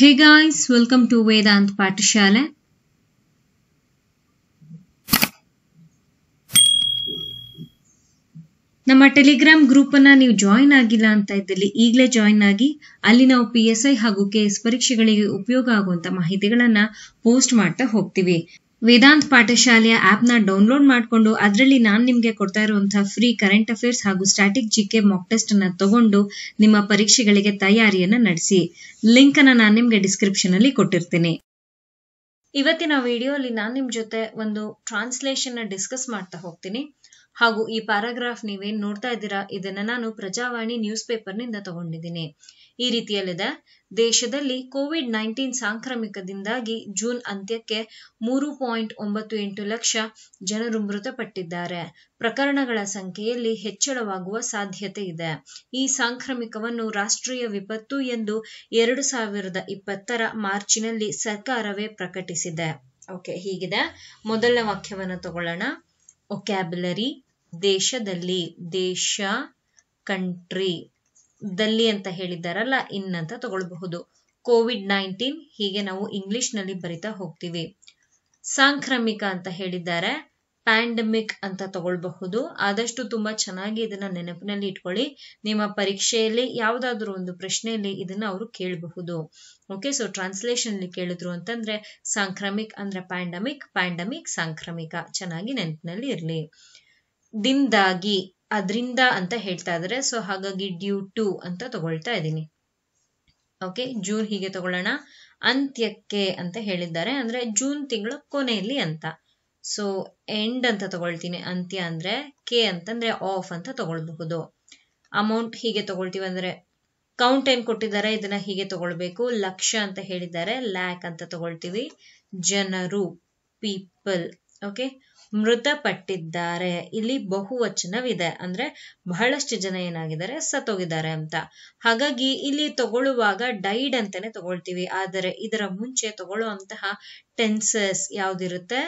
hey guys welcome welcome to ಪಾಠಶಾಲೆ ಪಾಠಶಾಲೆ ನಮ್ಮ ಟೆಲಿಗ್ರಾಮ್ ಗ್ರೂಪ್ ಅನ್ನ ನೀವು ಜಾಯಿನ್ ಆಗಿಲ್ಲ ಅಂತ ಇದ್ದಲ್ಲಿ ಈಗಲೇ ಜಾಯಿನ್ ಆಗಿ ಅಲ್ಲಿ ನಾವು ಪಿ ಎಸ್ ಐ ಹಾಗೂ ಕೆ ಎಸ್ ಪರೀಕ್ಷೆಗಳಿಗೆ ಉಪಯೋಗ ಆಗುವಂತ ಮಾಹಿತಿಗಳನ್ನ ಪೋಸ್ಟ್ ಮಾಡ್ತಾ ಹೋಗ್ತೀವಿ ವೇದಾಂತ್ ಪಾಠಶಾಲೆಯ ಆಪ್ನ ಡೌನ್ಲೋಡ್ ಮಾಡಿಕೊಂಡು ಅದರಲ್ಲಿ ನಾನು ನಿಮಗೆ ಕೊಡ್ತಾ ಇರುವಂತಹ ಫ್ರೀ ಕರೆಂಟ್ ಅಫೇರ್ಸ್ ಹಾಗೂ ಸ್ಟ್ಯಾಟಿಕ್ ಜಿ ಕೆ ಟೆಸ್ಟ್ ಅನ್ನು ತಗೊಂಡು ನಿಮ್ಮ ಪರೀಕ್ಷೆಗಳಿಗೆ ತಯಾರಿಯನ್ನು ನಡೆಸಿ ಲಿಂಕ್ ಅನ್ನು ನಾನು ನಿಮಗೆ ಅಲ್ಲಿ ಕೊಟ್ಟಿರ್ತೀನಿ ಇವತ್ತಿನ ಅಲ್ಲಿ ನಾನು ನಿಮ್ ಜೊತೆ ಒಂದು ಟ್ರಾನ್ಸ್ಲೇಷನ್ ಡಿಸ್ಕಸ್ ಮಾಡ್ತಾ ಹೋಗ್ತೀನಿ ಹಾಗೂ ಈ ಪ್ಯಾರಾಗ್ರಾಫ್ ನೀವೇನ್ ನೋಡ್ತಾ ಇದ್ದೀರಾ ಇದನ್ನ ನಾನು ಪ್ರಜಾವಾಣಿ ನ್ಯೂಸ್ ಪೇಪರ್ನಿಂದ ತಗೊಂಡಿದ್ದೀನಿ ಈ ರೀತಿಯಲ್ಲಿದೆ ದೇಶದಲ್ಲಿ ಕೋವಿಡ್ ನೈನ್ಟೀನ್ ಸಾಂಕ್ರಾಮಿಕದಿಂದಾಗಿ ಜೂನ್ ಅಂತ್ಯಕ್ಕೆ ಮೂರು ಪಾಯಿಂಟ್ ಒಂಬತ್ತು ಎಂಟು ಲಕ್ಷ ಜನರು ಮೃತಪಟ್ಟಿದ್ದಾರೆ ಪ್ರಕರಣಗಳ ಸಂಖ್ಯೆಯಲ್ಲಿ ಹೆಚ್ಚಳವಾಗುವ ಸಾಧ್ಯತೆ ಇದೆ ಈ ಸಾಂಕ್ರಾಮಿಕವನ್ನು ರಾಷ್ಟ್ರೀಯ ವಿಪತ್ತು ಎಂದು ಎರಡು ಸಾವಿರದ ಇಪ್ಪತ್ತರ ಮಾರ್ಚ್ನಲ್ಲಿ ಸರ್ಕಾರವೇ ಪ್ರಕಟಿಸಿದೆ ಓಕೆ ಹೀಗಿದೆ ಮೊದಲ ವಾಕ್ಯವನ್ನು ತಗೊಳ್ಳೋಣ ಒಕ್ಯಾಬ್ಯುಲರಿ ದೇಶದಲ್ಲಿ ದೇಶ ಕಂಟ್ರಿ ದಲ್ಲಿ ಅಂತ ಹೇಳಿದ್ದಾರಲ್ಲ ಇನ್ ಅಂತ ತಗೊಳ್ಬಹುದು ಕೋವಿಡ್ ನೈನ್ಟೀನ್ ಹೀಗೆ ನಾವು ಇಂಗ್ಲಿಷ್ನಲ್ಲಿ ಬರಿತಾ ಹೋಗ್ತೀವಿ ಸಾಂಕ್ರಾಮಿಕ ಅಂತ ಹೇಳಿದ್ದಾರೆ ಪ್ಯಾಂಡಮಿಕ್ ಅಂತ ತಗೊಳ್ಬಹುದು ಆದಷ್ಟು ತುಂಬಾ ಚೆನ್ನಾಗಿ ಇದನ್ನ ನೆನಪಿನಲ್ಲಿ ಇಟ್ಕೊಳ್ಳಿ ನಿಮ್ಮ ಪರೀಕ್ಷೆಯಲ್ಲಿ ಯಾವ್ದಾದ್ರು ಒಂದು ಪ್ರಶ್ನೆಯಲ್ಲಿ ಇದನ್ನ ಅವರು ಕೇಳಬಹುದು ಓಕೆ ಸೊ ಟ್ರಾನ್ಸ್ಲೇಷನ್ ಅಲ್ಲಿ ಕೇಳಿದ್ರು ಅಂತಂದ್ರೆ ಸಾಂಕ್ರಾಮಿಕ್ ಅಂದ್ರೆ ಪ್ಯಾಂಡಮಿಕ್ ಪ್ಯಾಂಡಮಿಕ್ ಸಾಂಕ್ರಾಮಿಕ ಚೆನ್ನಾಗಿ ನೆನಪಿನಲ್ಲಿ ಇರಲಿ ದಿಂದಾಗಿ ಅದರಿಂದ ಅಂತ ಹೇಳ್ತಾ ಇದ್ದಾರೆ ಸೊ ಹಾಗಾಗಿ ಡ್ಯೂ ಟು ಅಂತ ತಗೊಳ್ತಾ ಇದ್ದೀನಿ ಓಕೆ ಜೂನ್ ಹೀಗೆ ತಗೊಳ್ಳೋಣ ಅಂತ್ಯಕ್ಕೆ ಅಂತ ಹೇಳಿದ್ದಾರೆ ಅಂದ್ರೆ ಜೂನ್ ತಿಂಗಳ ಕೊನೆಯಲ್ಲಿ ಅಂತ ಸೊ ಎಂಡ್ ಅಂತ ತಗೊಳ್ತೀನಿ ಅಂತ್ಯ ಅಂದ್ರೆ ಕೆ ಅಂತಂದ್ರೆ ಆಫ್ ಅಂತ ತಗೊಳ್ಬಹುದು ಅಮೌಂಟ್ ಹೀಗೆ ತಗೊಳ್ತೀವಿ ಅಂದ್ರೆ ಕೌಂಟ್ ಏನ್ ಕೊಟ್ಟಿದ್ದಾರೆ ಇದನ್ನ ಹೀಗೆ ತಗೊಳ್ಬೇಕು ಲಕ್ಷ ಅಂತ ಹೇಳಿದ್ದಾರೆ ಲ್ಯಾಕ್ ಅಂತ ತಗೊಳ್ತೀವಿ ಜನರು ಪೀಪಲ್ ಓಕೆ ಮೃತಪಟ್ಟಿದ್ದಾರೆ ಇಲ್ಲಿ ಬಹುವಚನವಿದೆ ಅಂದ್ರೆ ಬಹಳಷ್ಟು ಜನ ಏನಾಗಿದ್ದಾರೆ ಸತ್ತೋಗಿದ್ದಾರೆ ಅಂತ ಹಾಗಾಗಿ ಇಲ್ಲಿ ತಗೊಳ್ಳುವಾಗ ಡೈಡ್ ಅಂತಾನೆ ತಗೊಳ್ತೀವಿ ಆದರೆ ಇದರ ಮುಂಚೆ ತಗೊಳ್ಳುವಂತಹ ಟೆನ್ಸಸ್ ಯಾವ್ದಿರುತ್ತೆ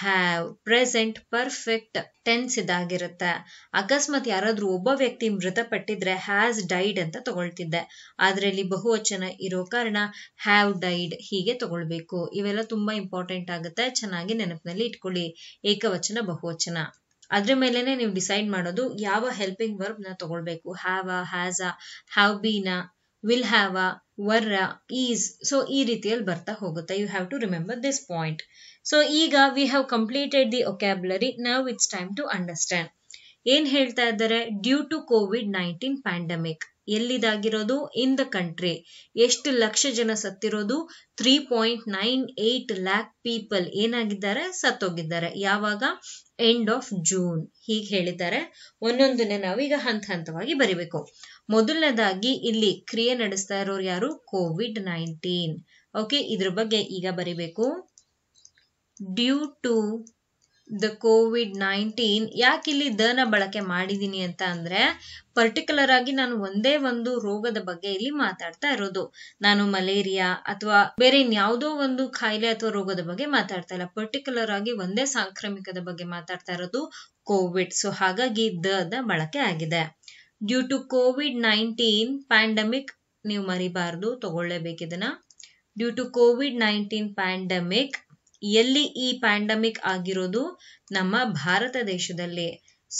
ಹ್ಯಾವ್ ಪ್ರೆಸೆಂಟ್ ಪರ್ಫೆಕ್ಟ್ ಟೆನ್ಸ್ ಇದಾಗಿರುತ್ತೆ ಅಕಸ್ಮಾತ್ ಯಾರಾದ್ರೂ ಒಬ್ಬ ವ್ಯಕ್ತಿ ಮೃತಪಟ್ಟಿದ್ರೆ ಹ್ಯಾಸ್ ಡೈಡ್ ಅಂತ ತಗೊಳ್ತಿದ್ದೆ ಆದ್ರೆ ಇಲ್ಲಿ ಬಹುವಚನ ಇರೋ ಕಾರಣ ಹ್ಯಾವ್ ಡೈಡ್ ಹೀಗೆ ತಗೊಳ್ಬೇಕು ಇವೆಲ್ಲ ತುಂಬಾ ಇಂಪಾರ್ಟೆಂಟ್ ಆಗುತ್ತೆ ಚೆನ್ನಾಗಿ ನೆನಪಿನಲ್ಲಿ ಇಟ್ಕೊಳ್ಳಿ ಏಕವಚನ ಬಹುವಚನ ಅದ್ರ ಮೇಲೆನೆ ನೀವು ಡಿಸೈಡ್ ಮಾಡೋದು ಯಾವ ಹೆಲ್ಪಿಂಗ್ ವರ್ಬ್ ನ ತಗೊಳ್ಬೇಕು ಹ್ಯಾಸ್ ಆ have been will have uh were is so ಈ ರೀತಿಯಲ್ಲಿ ಬರ್ತಾ ಹೋಗುತ್ತೆ you have to remember this point so ಈಗ we have completed the vocabulary now it's time to understand ಏನ್ ಹೇಳ್ತಾ ಇದ್ದಾರೆ due to COVID nineteen pandemic ಎಲ್ಲಿದಾಗಿರೋದು ಇನ್ ದ ಕಂಟ್ರಿ ಎಷ್ಟು ಲಕ್ಷ ಜನ ಸತ್ತಿರೋದು three point nine eight lakh people ಏನಾಗಿದ್ದಾರೆ ಸತ್ತೋಗಿದ್ದಾರೆ ಯಾವಾಗ ಎಂಡ್ ಆಫ್ ಜೂನ್ ಹೀಗೆ ಹೇಳಿದ್ದಾರೆ ಒಂದೊಂದನ್ನೇ ನಾವೀಗ ಹಂತ ಹಂತವಾಗಿ ಬರಿಬೇಕು ಮೊದಲನೇದಾಗಿ ಇಲ್ಲಿ ಕ್ರಿಯೆ ನಡೆಸ್ತಾ ಇರೋರು ಯಾರು ಕೋವಿಡ್ ನೈನ್ಟೀನ್ ಓಕೆ ಇದ್ರ ಬಗ್ಗೆ ಈಗ ಬರಿಬೇಕು due to the COVID nineteen ಯಾಕೆ ಇಲ್ಲಿ ದನ ಬಳಕೆ ಮಾಡಿದ್ದೀನಿ ಅಂತ ಅಂದ್ರೆ ಪರ್ಟಿಕ್ಯುಲರ್ ಆಗಿ ನಾನು ಒಂದೇ ಒಂದು ರೋಗದ ಬಗ್ಗೆ ಇಲ್ಲಿ ಮಾತಾಡ್ತಾ ಇರೋದು ನಾನು ಮಲೇರಿಯಾ ಅಥವಾ ಬೇರೆ ಇನ್ಯಾವುದೋ ಒಂದು ಖಾಯಿಲೆ ಅಥವಾ ರೋಗದ ಬಗ್ಗೆ ಮಾತಾಡ್ತಾ ಇಲ್ಲ ಪರ್ಟಿಕ್ಯುಲರ್ ಆಗಿ ಒಂದೇ ಸಾಂಕ್ರಾಮಿಕದ ಬಗ್ಗೆ ಮಾತಾಡ್ತಾ ಇರೋದು ಕೋವಿಡ್ ಸೊ ಹಾಗಾಗಿ ದ ಬಳಕೆ ಆಗಿದೆ due to COVID nineteen pandemic ನೀವು ಮರಿಬಾರ್ದು ತಗೊಳ್ಳೇಬೇಕಿದನ್ನ due to COVID nineteen pandemic ಎಲ್ಲಿ ಈ ಪ್ಯಾಂಡಮಿಕ್ ಆಗಿರೋದು ನಮ್ಮ ಭಾರತ ದೇಶದಲ್ಲಿ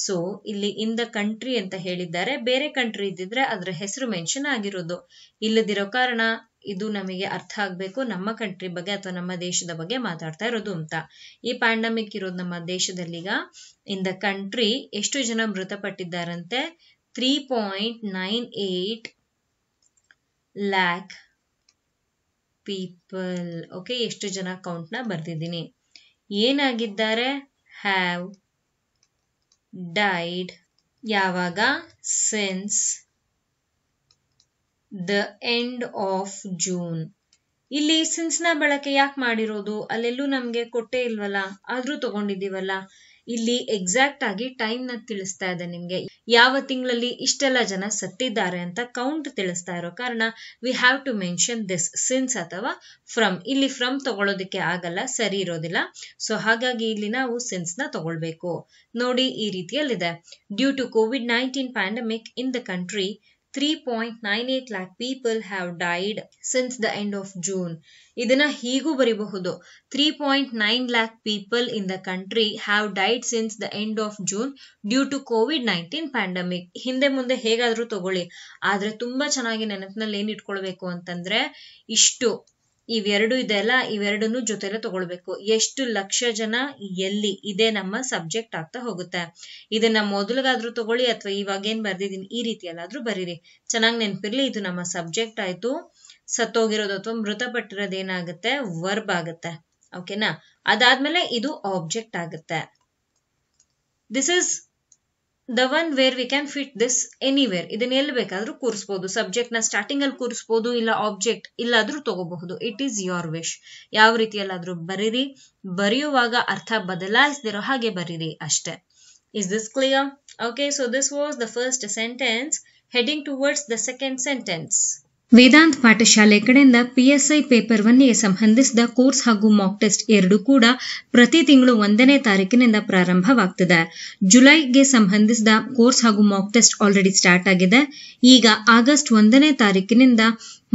ಸೊ ಇಲ್ಲಿ ಇನ್ ದ ಕಂಟ್ರಿ ಅಂತ ಹೇಳಿದ್ದಾರೆ ಬೇರೆ ಕಂಟ್ರಿ ಇದ್ದಿದ್ರೆ ಅದರ ಹೆಸರು ಮೆನ್ಷನ್ ಆಗಿರೋದು ಇಲ್ಲದಿರೋ ಕಾರಣ ಇದು ನಮಗೆ ಅರ್ಥ ಆಗ್ಬೇಕು ನಮ್ಮ ಕಂಟ್ರಿ ಬಗ್ಗೆ ಅಥವಾ ನಮ್ಮ ದೇಶದ ಬಗ್ಗೆ ಮಾತಾಡ್ತಾ ಇರೋದು ಅಂತ ಈ ಪ್ಯಾಂಡಮಿಕ್ ಇರೋದು ನಮ್ಮ ದೇಶದಲ್ಲಿಗ ಇನ್ ದ ಕಂಟ್ರಿ ಎಷ್ಟು ಜನ ಮೃತಪಟ್ಟಿದ್ದಾರಂತೆ 3.98 ಲ್ಯಾಕ್ ಪೀಪಲ್ ಓಕೆ ಎಷ್ಟು ಜನ ನ ಬರ್ತಿದ್ದೀನಿ ಏನಾಗಿದ್ದಾರೆ ಹ್ಯಾವ್ ಡೈಡ್ ಯಾವಾಗ since the end of June ಇಲ್ಲಿ ನ ಬಳಕೆ ಯಾಕೆ ಮಾಡಿರೋದು ಅಲ್ಲೆಲ್ಲೂ ನಮಗೆ ಕೊಟ್ಟೇ ಇಲ್ವಲ್ಲ ಆದರೂ ತಗೊಂಡಿದ್ದೀವಲ್ಲ ಇಲ್ಲಿ ಎಕ್ಸಾಕ್ಟ್ ಆಗಿ ಟೈಮ್ ನ ತಿಳಿಸ್ತಾ ಇದೆ ನಿಮ್ಗೆ ಯಾವ ತಿಂಗಳಲ್ಲಿ ಇಷ್ಟೆಲ್ಲ ಜನ ಸತ್ತಿದ್ದಾರೆ ಅಂತ ಕೌಂಟ್ ತಿಳಿಸ್ತಾ ಇರೋ ಕಾರಣ we have to mention this since ಅಥವಾ ಫ್ರಮ್ ಇಲ್ಲಿ ಫ್ರಮ್ ತಗೊಳ್ಳೋದಕ್ಕೆ ಆಗಲ್ಲ ಸರಿ ಇರೋದಿಲ್ಲ ಸೊ ಹಾಗಾಗಿ ಇಲ್ಲಿ ನಾವು ಸಿನ್ಸ್ ನ ತಗೊಳ್ಬೇಕು ನೋಡಿ ಈ ರೀತಿಯಲ್ಲಿದೆ due to COVID nineteen pandemic in the country 3.98 lakh people have died since the end of June ಇದನ್ನ ಹೀಗೂ ಬರೀಬಹುದು three point nine lakh people in the country have died since the end of June due to COVID nineteen pandemic ಹಿಂದೆ ಮುಂದೆ ಹೇಗಾದ್ರೂ ತಗೊಳ್ಳಿ ಆದ್ರೆ ತುಂಬಾ ಚೆನ್ನಾಗಿ ನೆನಪಿನಲ್ಲಿ ಏನ್ ಇಟ್ಕೊಳ್ಬೇಕು ಅಂತಂದ್ರೆ ಇಷ್ಟು ಇವೆರಡು ಇದೆಲ್ಲ ಇವೆರಡನ್ನು ಜೊತೆಲೆ ತಗೊಳ್ಬೇಕು ಎಷ್ಟು ಲಕ್ಷ ಜನ ಎಲ್ಲಿ ಇದೇ ನಮ್ಮ ಸಬ್ಜೆಕ್ಟ್ ಆಗ್ತಾ ಹೋಗುತ್ತೆ ಇದನ್ನ ಮೊದಲಿಗಾದ್ರೂ ತಗೊಳ್ಳಿ ಅಥವಾ ಇವಾಗ ಏನ್ ಬರ್ದಿದ್ದೀನಿ ಈ ರೀತಿಯಲ್ಲಾದ್ರೂ ಬರೀರಿ ಚೆನ್ನಾಗಿ ನೆನ್ಪಿರ್ಲಿ ಇದು ನಮ್ಮ ಸಬ್ಜೆಕ್ಟ್ ಆಯ್ತು ಸತ್ತೋಗಿರೋದು ಅಥವಾ ಮೃತಪಟ್ಟಿರೋದು ಏನಾಗುತ್ತೆ ವರ್ಬ್ ಆಗುತ್ತೆ ಓಕೆನಾ ಅದಾದ್ಮೇಲೆ ಇದು ಆಬ್ಜೆಕ್ಟ್ ಆಗುತ್ತೆ this is the one where we can fit this anywhere ಇದನ್ನ ಎಲ್ಲಿ ಬೇಕಾದ್ರೂ ಕೂರಿಸಬಹುದು ಸಬ್ಜೆಕ್ಟ್ ನ ಸ್ಟಾರ್ಟಿಂಗ್ ಅಲ್ಲಿ ಕೂರಿಸಬಹುದು ಇಲ್ಲ ಆಬ್ಜೆಕ್ಟ್ ಇಲ್ಲಾದ್ರೂ ತಗೋಬಹುದು ಇಟ್ ಈಸ್ ಯೋರ್ ವಿಶ್ ಯಾವ ರೀತಿಯಲ್ಲಾದ್ರೂ ಬರೀರಿ ಬರೆಯುವಾಗ ಅರ್ಥ ಬದಲಾಯಿಸದಿರೋ ಹಾಗೆ ಬರೀರಿ ಅಷ್ಟೇ is this clear okay so this was the first sentence heading towards the second sentence Vedant ಪಾಠಶಾಲೆ ಕಡೆಯಿಂದ ಪಿಎಸ್ಐ ಪೇಪರ್ ಒನ್ಗೆ ಸಂಬಂಧಿಸಿದ ಕೋರ್ಸ್ ಹಾಗೂ ಮಾಕ್ ಟೆಸ್ಟ್ ಎರಡು ಕೂಡ ಪ್ರತಿ ತಿಂಗಳು ಒಂದನೇ ತಾರೀಕಿನಿಂದ ಪ್ರಾರಂಭವಾಗ್ತದೆ ಜುಲೈಗೆ ಸಂಬಂಧಿಸಿದ ಕೋರ್ಸ್ ಹಾಗೂ ಮಾಕ್ ಟೆಸ್ಟ್ ಆಲ್ರೆಡಿ ಸ್ಟಾರ್ಟ್ ಆಗಿದೆ ಈಗ ಆಗಸ್ಟ್ ಒಂದನೇ ತಾರೀಕಿನಿಂದ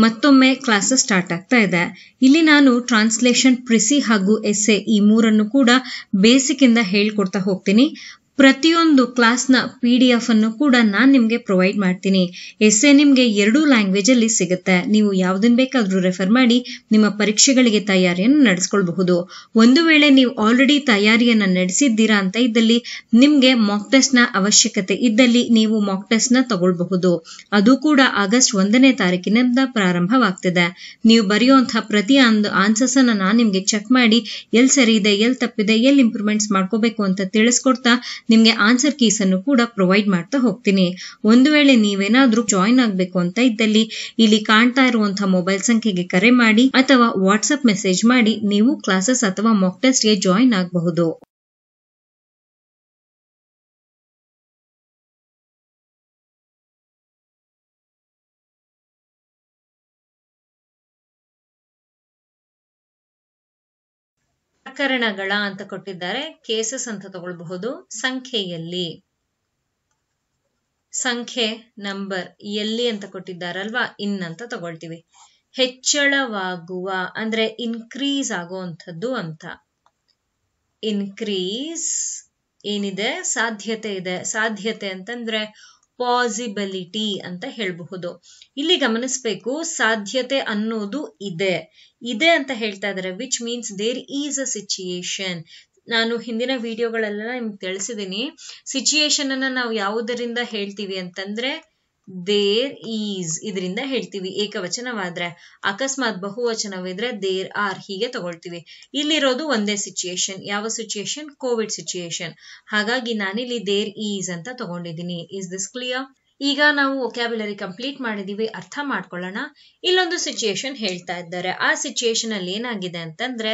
ಮತ್ತೊಮ್ಮೆ ಕ್ಲಾಸಸ್ ಸ್ಟಾರ್ಟ್ ಆಗ್ತಾ ಇದೆ ಇಲ್ಲಿ ನಾನು ಟ್ರಾನ್ಸ್ಲೇಷನ್ ಪ್ರಿಸಿ ಹಾಗೂ ಎಸ್ಎ ಈ ಮೂರನ್ನು ಕೂಡ ಬೇಸಿಕ್ ಇಂದ ಹೇಳ್ಕೊಡ್ತಾ ಹೋಗ್ತೀನಿ ಪ್ರತಿಯೊಂದು ಕ್ಲಾಸ್ನ ಪಿ ಡಿ ಎಫ್ ಅನ್ನು ಕೂಡ ನಾನು ನಿಮಗೆ ಪ್ರೊವೈಡ್ ಮಾಡ್ತೀನಿ ಎ ನಿಮಗೆ ಎರಡೂ ಲ್ಯಾಂಗ್ವೇಜಲ್ಲಿ ಸಿಗುತ್ತೆ ನೀವು ಯಾವುದನ್ನು ಬೇಕಾದರೂ ರೆಫರ್ ಮಾಡಿ ನಿಮ್ಮ ಪರೀಕ್ಷೆಗಳಿಗೆ ತಯಾರಿಯನ್ನು ನಡೆಸ್ಕೊಳ್ಬಹುದು ಒಂದು ವೇಳೆ ನೀವು ಆಲ್ರೆಡಿ ತಯಾರಿಯನ್ನು ನಡೆಸಿದ್ದೀರಾ ಅಂತ ಇದ್ದಲ್ಲಿ ನಿಮಗೆ ಮಾಕ್ ಟೆಸ್ಟ್ನ ಅವಶ್ಯಕತೆ ಇದ್ದಲ್ಲಿ ನೀವು ಮಾಕ್ ಟೆಸ್ಟ್ನ ತಗೊಳ್ಬಹುದು ಅದು ಕೂಡ ಆಗಸ್ಟ್ ಒಂದನೇ ತಾರೀಕಿನಿಂದ ಪ್ರಾರಂಭವಾಗ್ತಿದೆ ನೀವು ಬರೆಯುವಂತಹ ಪ್ರತಿ ಒಂದು ಆನ್ಸರ್ಸ್ ಅನ್ನು ನಾನು ನಿಮಗೆ ಚೆಕ್ ಮಾಡಿ ಎಲ್ಲಿ ಸರಿ ಇದೆ ಎಲ್ಲಿ ತಪ್ಪಿದೆ ಎಲ್ಲಿ ಇಂಪ್ರೂವ್ಮೆಂಟ್ಸ್ ಮಾಡ್ಕೋಬೇಕು ಅಂತ ತಿಳಿಸ್ಕೊಡ್ತಾ ನಿಮ್ಗೆ ಆನ್ಸರ್ ಕೀಸ್ ಅನ್ನು ಕೂಡ ಪ್ರೊವೈಡ್ ಮಾಡ್ತಾ ಹೋಗ್ತೀನಿ ಒಂದು ವೇಳೆ ನೀವೇನಾದ್ರೂ ಜಾಯಿನ್ ಆಗಬೇಕು ಅಂತ ಇದ್ದಲ್ಲಿ ಇಲ್ಲಿ ಕಾಣ್ತಾ ಇರುವಂತಹ ಮೊಬೈಲ್ ಸಂಖ್ಯೆಗೆ ಕರೆ ಮಾಡಿ ಅಥವಾ ವಾಟ್ಸ್ಆಪ್ ಮೆಸೇಜ್ ಮಾಡಿ ನೀವು ಕ್ಲಾಸಸ್ ಅಥವಾ ಮಾಕ್ ಗೆ ಜಾಯಿನ್ ಆಗಬಹುದು ಪ್ರಕರಣಗಳ ಅಂತ ಕೊಟ್ಟಿದ್ದಾರೆ ಕೇಸಸ್ ಅಂತ ತಗೊಳ್ಬಹುದು ಸಂಖ್ಯೆಯಲ್ಲಿ ಸಂಖ್ಯೆ ನಂಬರ್ ಎಲ್ಲಿ ಅಂತ ಕೊಟ್ಟಿದ್ದಾರಲ್ವಾ ಇನ್ ಅಂತ ತಗೊಳ್ತೀವಿ ಹೆಚ್ಚಳವಾಗುವ ಅಂದ್ರೆ ಇನ್ಕ್ರೀಸ್ ಆಗುವಂಥದ್ದು ಅಂತ ಇನ್ಕ್ರೀಸ್ ಏನಿದೆ ಸಾಧ್ಯತೆ ಇದೆ ಸಾಧ್ಯತೆ ಅಂತಂದ್ರೆ ಪಾಸಿಬಿಲಿಟಿ ಅಂತ ಹೇಳಬಹುದು ಇಲ್ಲಿ ಗಮನಿಸಬೇಕು ಸಾಧ್ಯತೆ ಅನ್ನೋದು ಇದೆ ಇದೆ ಅಂತ ಹೇಳ್ತಾ ಇದ್ದಾರೆ which means there is a situation ನಾನು ಹಿಂದಿನ ವಿಡಿಯೋಗಳೆಲ್ಲ ನಿಮ್ಗೆ ತಿಳಿಸಿದ್ದೀನಿ ಸಿಚುಯೇಷನ್ ಅನ್ನ ನಾವು ಯಾವುದರಿಂದ ಹೇಳ್ತೀವಿ ಅಂತಂದ್ರೆ ದೇರ್ ಈಸ್ ಇದರಿಂದ ಹೇಳ್ತೀವಿ ಏಕವಚನವಾದ್ರೆ ಅಕಸ್ಮಾತ್ ಬಹುವಚನವಿದ್ರೆ ದೇರ್ ಆರ್ ಹೀಗೆ ತಗೊಳ್ತೀವಿ ಇಲ್ಲಿರೋದು ಒಂದೇ ಸಿಚುಯೇಷನ್ ಯಾವ ಸಿಚುಯೇಷನ್ ಕೋವಿಡ್ ಸಿಚುಯೇಷನ್ ಹಾಗಾಗಿ ನಾನಿಲ್ಲಿ ದೇರ್ ಈಸ್ ಅಂತ ತಗೊಂಡಿದ್ದೀನಿ ಇಸ್ ದಿಸ್ ಕ್ಲಿಯರ್ ಈಗ ನಾವು ವೊಕ್ಯಾಬ್ಯುಲರಿ ಕಂಪ್ಲೀಟ್ ಮಾಡಿದೀವಿ ಅರ್ಥ ಮಾಡ್ಕೊಳ್ಳೋಣ ಇಲ್ಲೊಂದು ಸಿಚುಯೇಷನ್ ಹೇಳ್ತಾ ಇದ್ದಾರೆ ಆ ಸಿಚುಯೇಷನ್ ಅಲ್ಲಿ ಏನಾಗಿದೆ ಅಂತಂದ್ರೆ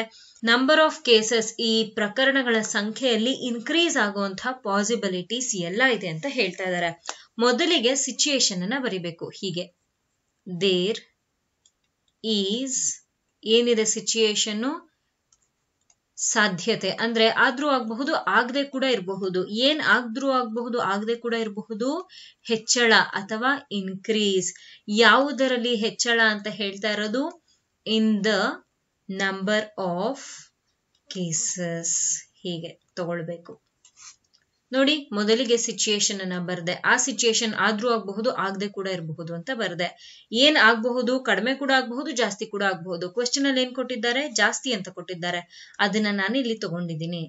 ನಂಬರ್ ಆಫ್ ಕೇಸಸ್ ಈ ಪ್ರಕರಣಗಳ ಸಂಖ್ಯೆಯಲ್ಲಿ ಇನ್ಕ್ರೀಸ್ ಆಗುವಂತಹ ಪಾಸಿಬಿಲಿಟೀಸ್ ಎಲ್ಲ ಇದೆ ಅಂತ ಹೇಳ್ತಾ ಇದ್ದಾರೆ ಮೊದಲಿಗೆ ಸಿಚುಯೇಷನ್ ಅನ್ನ ಬರಿಬೇಕು ಹೀಗೆ ದೇರ್ ಈಸ್ ಏನಿದೆ ಸಿಚುಯೇಷನ್ನು ಸಾಧ್ಯತೆ ಅಂದ್ರೆ ಆದ್ರೂ ಆಗಬಹುದು ಆಗದೆ ಕೂಡ ಇರಬಹುದು ಏನ್ ಆಗದ್ರೂ ಆಗಬಹುದು ಆಗದೆ ಕೂಡ ಇರಬಹುದು ಹೆಚ್ಚಳ ಅಥವಾ ಇನ್ಕ್ರೀಸ್ ಯಾವುದರಲ್ಲಿ ಹೆಚ್ಚಳ ಅಂತ ಹೇಳ್ತಾ ಇರೋದು in the number of cases ಹೀಗೆ ತಗೊಳ್ಬೇಕು ನೋಡಿ ಮೊದಲಿಗೆ ಸಿಚುಯೇಷನ್ ಅನ್ನ ಬರ್ದೆ ಆ ಸಿಚುಯೇಷನ್ ಆದ್ರೂ ಆಗ್ಬಹುದು ಆಗದೆ ಕೂಡ ಇರಬಹುದು ಅಂತ ಬರ್ದೆ ಏನ್ ಆಗ್ಬಹುದು ಕಡಿಮೆ ಕೂಡ ಆಗ್ಬಹುದು ಜಾಸ್ತಿ ಕೂಡ ಆಗ್ಬಹುದು ಕ್ವಶನ್ ಅಲ್ಲಿ ಏನ್ ಕೊಟ್ಟಿದ್ದಾರೆ ಜಾಸ್ತಿ ಅಂತ ಕೊಟ್ಟಿದ್ದಾರೆ ಅದನ್ನ ನಾನು ಇಲ್ಲಿ ತಗೊಂಡಿದ್ದೀನಿ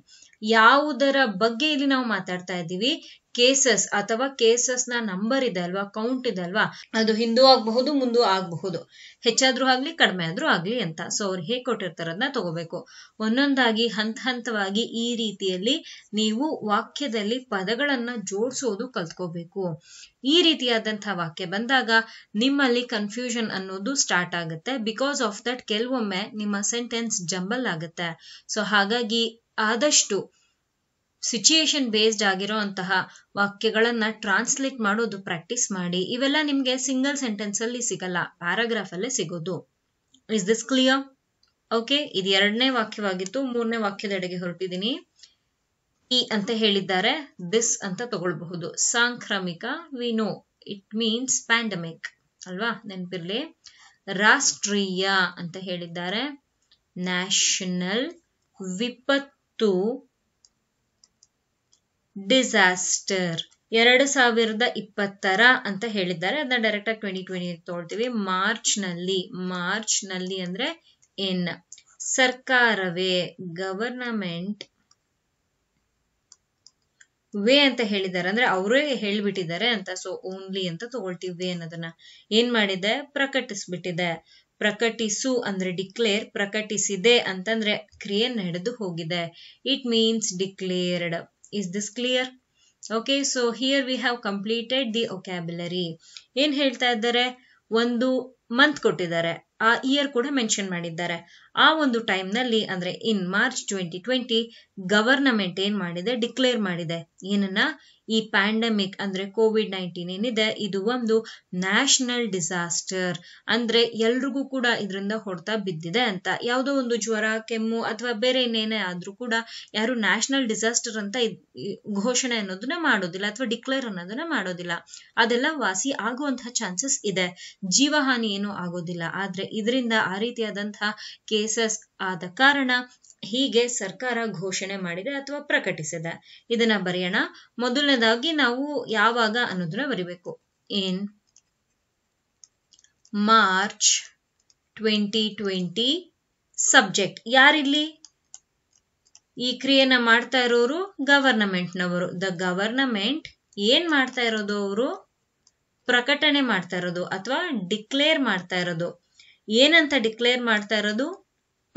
ಯಾವುದರ ಬಗ್ಗೆ ಇಲ್ಲಿ ನಾವು ಮಾತಾಡ್ತಾ ಇದ್ದೀವಿ ಕೇಸಸ್ ಅಥವಾ ಕೇಸಸ್ ನ ನಂಬರ್ ಇದೆ ಅಲ್ವಾ ಕೌಂಟ್ ಇದೆ ಅಲ್ವಾ ಅದು ಹಿಂದೂ ಆಗಬಹುದು ಮುಂದೂ ಆಗಬಹುದು ಹೆಚ್ಚಾದ್ರೂ ಆಗ್ಲಿ ಕಡಿಮೆ ಆದ್ರೂ ಆಗ್ಲಿ ಅಂತ ಸೊ ಅವ್ರು ಹೇಗೆ ಕೊಟ್ಟಿರ್ತಾರದನ್ನ ತಗೋಬೇಕು ಒಂದೊಂದಾಗಿ ಹಂತ ಹಂತವಾಗಿ ಈ ರೀತಿಯಲ್ಲಿ ನೀವು ವಾಕ್ಯದಲ್ಲಿ ಪದಗಳನ್ನ ಜೋಡಿಸೋದು ಕಲ್ತ್ಕೋಬೇಕು ಈ ರೀತಿಯಾದಂತಹ ವಾಕ್ಯ ಬಂದಾಗ ನಿಮ್ಮಲ್ಲಿ ಕನ್ಫ್ಯೂಷನ್ ಅನ್ನೋದು ಸ್ಟಾರ್ಟ್ ಆಗುತ್ತೆ ಬಿಕಾಸ್ ಆಫ್ ದಟ್ ಕೆಲವೊಮ್ಮೆ ನಿಮ್ಮ ಸೆಂಟೆನ್ಸ್ ಜಂಬಲ್ ಆಗುತ್ತೆ ಸೊ ಹಾಗಾಗಿ ಆದಷ್ಟು ಸಿಚುಯೇಷನ್ ಬೇಸ್ಡ್ ಆಗಿರೋ ಅಂತಹ ವಾಕ್ಯಗಳನ್ನ ಟ್ರಾನ್ಸ್ಲೇಟ್ ಮಾಡೋದು ಪ್ರಾಕ್ಟೀಸ್ ಮಾಡಿ ಇವೆಲ್ಲ ನಿಮ್ಗೆ ಸಿಂಗಲ್ ಸೆಂಟೆನ್ಸ್ ಅಲ್ಲಿ ಸಿಗಲ್ಲ ಪ್ಯಾರಾಗ್ರಾಫ್ ಅಲ್ಲೇ ಸಿಗೋದು ಇಸ್ ದಿಸ್ ಕ್ಲಿಯರ್ ಓಕೆ ಇದು ಎರಡನೇ ವಾಕ್ಯವಾಗಿತ್ತು ಮೂರನೇ ವಾಕ್ಯದ ಎಡೆಗೆ ಹೊರಟಿದ್ದೀನಿ ಈ ಅಂತ ಹೇಳಿದ್ದಾರೆ ದಿಸ್ ಅಂತ ತಗೊಳ್ಬಹುದು ಸಾಂಕ್ರಾಮಿಕ we know it means pandemic ಅಲ್ವಾ ನೆನಪಿರ್ಲಿ ರಾಷ್ಟ್ರೀಯ ಅಂತ ಹೇಳಿದ್ದಾರೆ ನ್ಯಾಷನಲ್ ವಿಪತ್ ಮತ್ತು ಡಿಸಾಸ್ಟರ್ ಎರಡು ಸಾವಿರದ ಇಪ್ಪತ್ತರ ಅಂತ ಹೇಳಿದ್ದಾರೆ ಅದನ್ನ ಡೈರೆಕ್ಟ್ ಆಗಿ ಟ್ವೆಂಟಿ ಟ್ವೆಂಟಿ ತೋರ್ತೀವಿ ಮಾರ್ಚ್ ನಲ್ಲಿ ಮಾರ್ಚ್ ನಲ್ಲಿ ಅಂದ್ರೆ ಎನ್ ಸರ್ಕಾರವೇ ಗವರ್ನಮೆಂಟ್ ವೇ ಅಂತ ಹೇಳಿದ್ದಾರೆ ಅಂದ್ರೆ ಅವರೇ ಹೇಳ್ಬಿಟ್ಟಿದ್ದಾರೆ ಅಂತ ಸೊ ಓನ್ಲಿ ಅಂತ ತಗೊಳ್ತೀವಿ ವೇ ಅನ್ನೋದನ್ನ ಏನ್ ಮಾಡಿದೆ ಪ್ರಕಟಿಸ್ಬಿಟ್ಟಿದೆ ಪ್ರಕಟಿಸು ಅಂದ್ರೆ ಡಿಕ್ಲೇರ್ ಪ್ರಕಟಿಸಿದೆ ಅಂತಂದ್ರೆ ಕ್ರಿಯೆ ನಡೆದು ಹೋಗಿದೆ it means declared is this clear okay so here we have completed the vocabulary ಏನ್ ಹೇಳ್ತಾ ಇದ್ದಾರೆ ಒಂದು ಮಂತ್ ಕೊಟ್ಟಿದ್ದಾರೆ ಆ ಇಯರ್ ಕೂಡ ಮೆನ್ಷನ್ ಮಾಡಿದ್ದಾರೆ ಆ ಒಂದು ಟೈಮ್ನಲ್ಲಿ ಅಂದ್ರೆ in March twenty twenty government ಏನ್ ಮಾಡಿದೆ ಡಿಕ್ಲೇರ್ ಮಾಡಿದೆ ಏನನ್ನ ಈ ಪ್ಯಾಂಡಮಿಕ್ ಅಂದ್ರೆ ಕೋವಿಡ್ ನೈನ್ಟೀನ್ ಏನಿದೆ ಇದು ಒಂದು ನ್ಯಾಷನಲ್ ಡಿಸಾಸ್ಟರ್ ಅಂದ್ರೆ ಎಲ್ರಿಗೂ ಕೂಡ ಇದರಿಂದ ಹೊಡೆತ ಬಿದ್ದಿದೆ ಅಂತ ಯಾವುದೋ ಒಂದು ಜ್ವರ ಕೆಮ್ಮು ಅಥವಾ ಬೇರೆ ಇನ್ನೇನೇ ಆದ್ರೂ ಕೂಡ ಯಾರು ನ್ಯಾಷನಲ್ ಡಿಸಾಸ್ಟರ್ ಅಂತ ಘೋಷಣೆ ಅನ್ನೋದನ್ನ ಮಾಡೋದಿಲ್ಲ ಅಥವಾ ಡಿಕ್ಲೇರ್ ಅನ್ನೋದನ್ನ ಮಾಡೋದಿಲ್ಲ ಅದೆಲ್ಲ ವಾಸಿ ಆಗುವಂತಹ ಚಾನ್ಸಸ್ ಇದೆ ಜೀವಹಾನಿ ಏನು ಆಗೋದಿಲ್ಲ ಆದ್ರೆ ಇದರಿಂದ ಆ ರೀತಿಯಾದಂತಹ ಕೇಸಸ್ ಆದ ಕಾರಣ ಹೀಗೆ ಸರ್ಕಾರ ಘೋಷಣೆ ಮಾಡಿದೆ ಅಥವಾ ಪ್ರಕಟಿಸಿದೆ ಇದನ್ನ ಬರೆಯೋಣ ಮೊದಲನೇದಾಗಿ ನಾವು ಯಾವಾಗ ಅನ್ನೋದನ್ನ ಬರಿಬೇಕು ಏನ್ ಮಾರ್ಚ್ ಟ್ವೆಂಟಿ ಟ್ವೆಂಟಿ ಸಬ್ಜೆಕ್ಟ್ ಯಾರಿಲ್ಲಿ ಈ ಕ್ರಿಯೆನ ಮಾಡ್ತಾ ಇರೋರು ನವರು ದ ಗವರ್ನಮೆಂಟ್ ಏನ್ ಮಾಡ್ತಾ ಇರೋದು ಅವರು ಪ್ರಕಟಣೆ ಮಾಡ್ತಾ ಇರೋದು ಅಥವಾ ಡಿಕ್ಲೇರ್ ಮಾಡ್ತಾ ಇರೋದು ಏನಂತ ಡಿಕ್ಲೇರ್ ಮಾಡ್ತಾ ಇರೋದು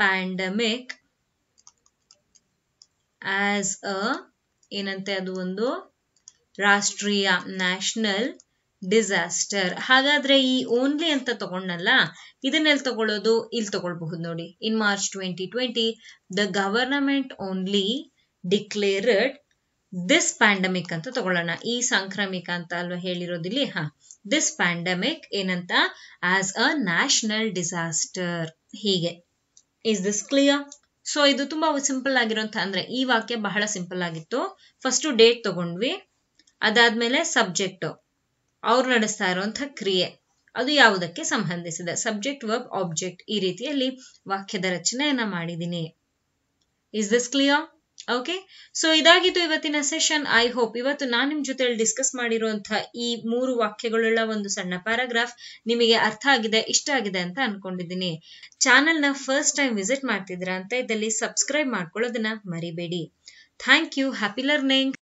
ಪ್ಯಾಂಡಮಿಕ್ ಆಸ್ ಅ ಏನಂತೆ ಅದು ಒಂದು ರಾಷ್ಟ್ರೀಯ ನ್ಯಾಷನಲ್ ಡಿಸಾಸ್ಟರ್ ಹಾಗಾದ್ರೆ ಈ ಓನ್ಲಿ ಅಂತ ತಗೊಂಡಲ್ಲ ಇದನ್ನೆಲ್ಲಿ ತಗೊಳ್ಳೋದು ಇಲ್ಲಿ ತಗೊಳ್ಬಹುದು ನೋಡಿ in March twenty twenty the government only declared this pandemic ಅಂತ ತಗೊಳ್ಳೋಣ ಈ ಸಾಂಕ್ರಾಮಿಕ ಅಂತ ಅಲ್ವಾ ಹೇಳಿರೋದಿಲ್ಲಿ ಹಾ ದಿಸ್ ಪ್ಯಾಂಡಮಿಕ್ ಏನಂತ ಆಸ್ ಅ ನ್ಯಾಷನಲ್ ಡಿಸಾಸ್ಟರ್ ಹೀಗೆ ಇಸ್ ದಿಸ್ ಕ್ಲಿಯರ್ ಸೊ ಇದು ತುಂಬಾ ಸಿಂಪಲ್ ಆಗಿರುವಂತ ಅಂದ್ರೆ ಈ ವಾಕ್ಯ ಬಹಳ ಸಿಂಪಲ್ ಆಗಿತ್ತು ಫಸ್ಟ್ ಡೇಟ್ ತಗೊಂಡ್ವಿ ಅದಾದ್ಮೇಲೆ ಸಬ್ಜೆಕ್ಟ್ ಅವ್ರು ನಡೆಸ್ತಾ ಇರುವಂತಹ ಕ್ರಿಯೆ ಅದು ಯಾವುದಕ್ಕೆ ಸಂಬಂಧಿಸಿದೆ ಸಬ್ಜೆಕ್ಟ್ ವರ್ಬ್ ಆಬ್ಜೆಕ್ಟ್ ಈ ರೀತಿಯಲ್ಲಿ ವಾಕ್ಯದ ರಚನೆಯನ್ನ ಮಾಡಿದ್ದೀನಿ is this clear okay so ಇದಾಗಿದ್ದು ಇವತ್ತಿನ ಸೆಷನ್ ಐ ಹೋಪ್ ಇವತ್ತು ನಾನು ನಿಮ್ ಜೊತೆ ಡಿಸ್ಕಸ್ ಮಾಡಿರುವಂತಹ ಈ ಮೂರು ವಾಕ್ಯಗಳುಳ್ಳ ಒಂದು ಸಣ್ಣ ಪ್ಯಾರಾಗ್ರಾಫ್ ನಿಮಗೆ ಅರ್ಥ ಆಗಿದೆ ಇಷ್ಟ ಆಗಿದೆ ಅಂತ ಅನ್ಕೊಂಡಿದ್ದೀನಿ ನ ಫಸ್ಟ್ ಟೈಮ್ ವಿಸಿಟ್ ಮಾಡ್ತಿದ್ರ ಅಂತ ಇದರಲ್ಲಿ ಸಬ್ಸ್ಕ್ರೈಬ್ ಮಾಡ್ಕೊಳ್ಳೋದನ್ನ ಮರಿಬೇಡಿ ಥ್ಯಾಂಕ್ ಯು ಹ್ಯಾಪಿ ಲರ್ನಿಂಗ್